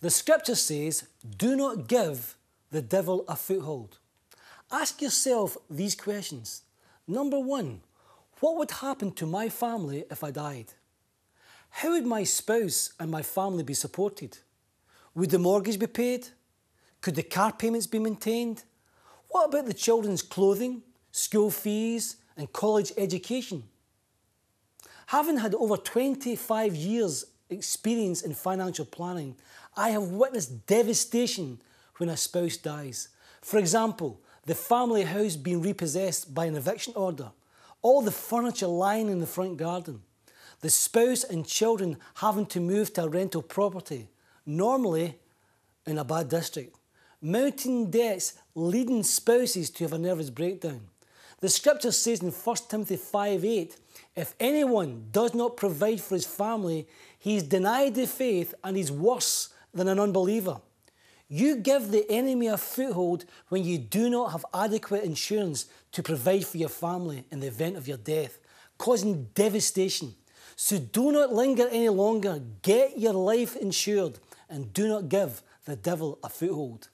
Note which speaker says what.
Speaker 1: The scripture says, do not give the devil a foothold. Ask yourself these questions. Number one, what would happen to my family if I died? How would my spouse and my family be supported? Would the mortgage be paid? Could the car payments be maintained? What about the children's clothing, school fees, and college education? Having had over 25 years experience in financial planning, I have witnessed devastation when a spouse dies. For example, the family house being repossessed by an eviction order, all the furniture lying in the front garden, the spouse and children having to move to a rental property, normally in a bad district, mounting debts leading spouses to have a nervous breakdown. The scripture says in 1 Timothy 5 8, if anyone does not provide for his family, he's denied the faith and he's worse than an unbeliever. You give the enemy a foothold when you do not have adequate insurance to provide for your family in the event of your death, causing devastation. So do not linger any longer. Get your life insured and do not give the devil a foothold.